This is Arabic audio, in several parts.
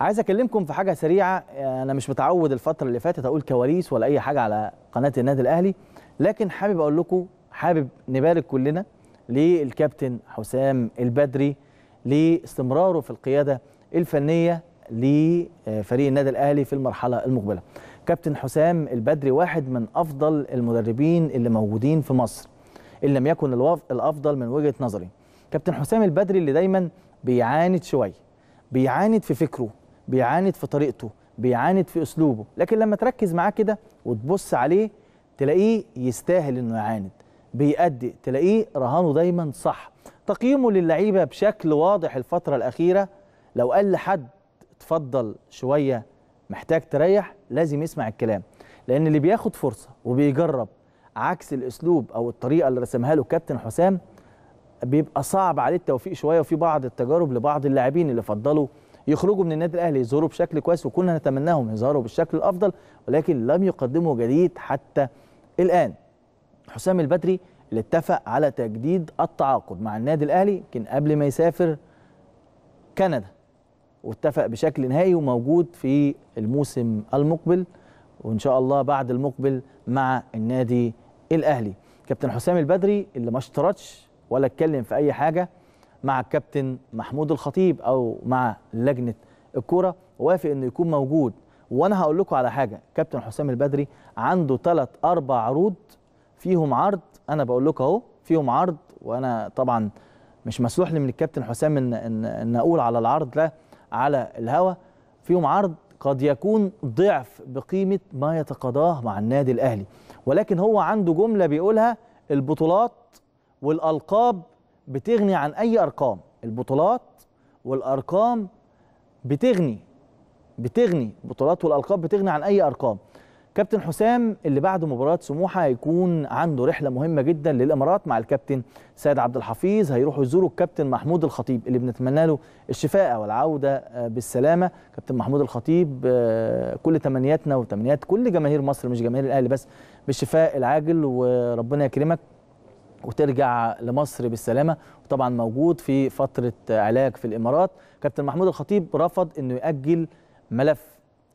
عايز اكلمكم في حاجه سريعه انا مش متعود الفتره اللي فاتت اقول كواليس ولا اي حاجه على قناه النادي الاهلي لكن حابب اقول لكم حابب نبارك كلنا للكابتن حسام البدري لاستمراره في القياده الفنيه لفريق النادي الاهلي في المرحله المقبله كابتن حسام البدري واحد من افضل المدربين اللي موجودين في مصر ان لم يكن الافضل من وجهه نظري كابتن حسام البدري اللي دايما بيعاند شويه بيعاند في فكره بيعاند في طريقته بيعاند في اسلوبه لكن لما تركز معاه كده وتبص عليه تلاقيه يستاهل انه يعاند بيأدي تلاقيه رهانه دايما صح تقييمه للعيبه بشكل واضح الفتره الاخيره لو قال لحد اتفضل شويه محتاج تريح لازم يسمع الكلام لان اللي بياخد فرصه وبيجرب عكس الاسلوب او الطريقه اللي رسمها له كابتن حسام بيبقى صعب عليه التوفيق شويه وفي بعض التجارب لبعض اللاعبين اللي فضلوا يخرجوا من النادي الاهلي يظهروا بشكل كويس وكنا نتمناهم يظهروا بالشكل الافضل ولكن لم يقدموا جديد حتى الان حسام البدري اللي اتفق على تجديد التعاقد مع النادي الاهلي كان قبل ما يسافر كندا واتفق بشكل نهائي وموجود في الموسم المقبل وان شاء الله بعد المقبل مع النادي الاهلي كابتن حسام البدري اللي ما اشترطش ولا اتكلم في اي حاجه مع الكابتن محمود الخطيب او مع لجنه الكوره وافق انه يكون موجود وانا هقول لكم على حاجه كابتن حسام البدري عنده ثلاث اربع عروض فيهم عرض انا بقول لكم اهو فيهم عرض وانا طبعا مش مسموح لي من الكابتن حسام ان ان, إن اقول على العرض ده على الهوا فيهم عرض قد يكون ضعف بقيمه ما يتقاضاه مع النادي الاهلي ولكن هو عنده جمله بيقولها البطولات والالقاب بتغني عن اي ارقام البطولات والارقام بتغني بتغني البطولات والالقاب بتغني عن اي ارقام كابتن حسام اللي بعد مباراه سموحه هيكون عنده رحله مهمه جدا للامارات مع الكابتن سيد عبد الحفيظ هيروحوا يزوروا الكابتن محمود الخطيب اللي بنتمنى له الشفاء والعوده آه، بالسلامه كابتن محمود الخطيب آه، كل تمنياتنا وتمنيات كل جماهير مصر مش جماهير الاهلي بس بالشفاء العاجل وربنا يكرمك وترجع لمصر بالسلامه وطبعا موجود في فتره علاج في الامارات كابتن محمود الخطيب رفض انه ياجل ملف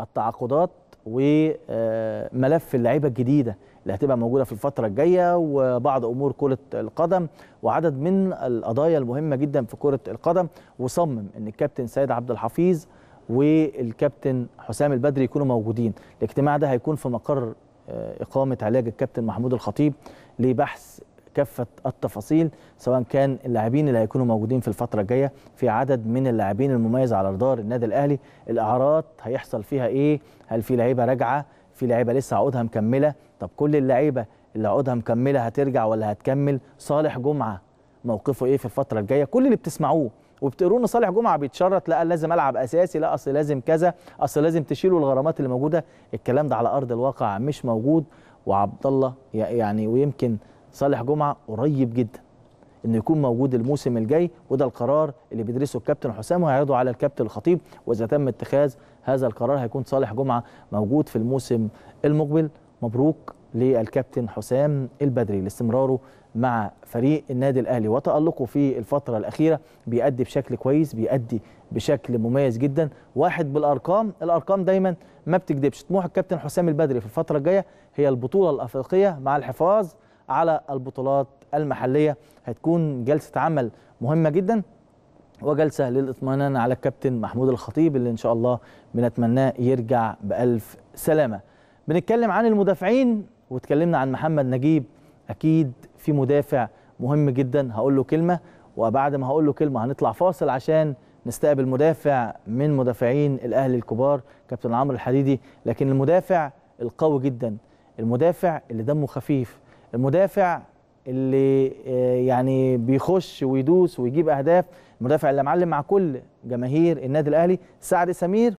التعاقدات وملف اللعيبه الجديده اللي هتبقى موجوده في الفتره الجايه وبعض امور كره القدم وعدد من القضايا المهمه جدا في كره القدم وصمم ان الكابتن سيد عبد الحفيظ والكابتن حسام البدري يكونوا موجودين الاجتماع ده هيكون في مقر آه، اقامه علاج الكابتن محمود الخطيب لبحث كافه التفاصيل سواء كان اللاعبين اللي هيكونوا موجودين في الفتره الجايه في عدد من اللاعبين المميز على رادار النادي الاهلي الاعراض هيحصل فيها ايه هل في لعيبه راجعه في لعيبه لسه عقودها مكمله طب كل اللعيبه اللي عقودها مكمله هترجع ولا هتكمل صالح جمعه موقفه ايه في الفتره الجايه كل اللي بتسمعوه وبتقرون صالح جمعه بيتشرط لا لازم العب اساسي لا اصل لازم كذا اصل لازم تشيلوا الغرامات اللي موجوده الكلام ده على ارض الواقع مش موجود وعبد الله يعني ويمكن صالح جمعه قريب جدا انه يكون موجود الموسم الجاي وده القرار اللي بيدرسه الكابتن حسام وهيعرضه على الكابتن الخطيب واذا تم اتخاذ هذا القرار هيكون صالح جمعه موجود في الموسم المقبل مبروك للكابتن حسام البدري لاستمراره مع فريق النادي الاهلي وتالقه في الفتره الاخيره بيأدي بشكل كويس بيأدي بشكل مميز جدا واحد بالارقام الارقام دايما ما بتكذبش طموح الكابتن حسام البدري في الفتره الجايه هي البطوله الافريقيه مع الحفاظ على البطولات المحليه هتكون جلسه عمل مهمه جدا وجلسه للاطمئنان على الكابتن محمود الخطيب اللي ان شاء الله بنتمناه يرجع بالف سلامه بنتكلم عن المدافعين وتكلمنا عن محمد نجيب اكيد في مدافع مهم جدا هقول له كلمه وبعد ما هقول له كلمه هنطلع فاصل عشان نستقبل مدافع من مدافعين الاهلي الكبار كابتن عمرو الحديدي لكن المدافع القوي جدا المدافع اللي دمه خفيف المدافع اللي آه، يعني بيخش ويدوس ويجيب اهداف المدافع اللي معلم مع كل جماهير النادي الاهلي سعد سمير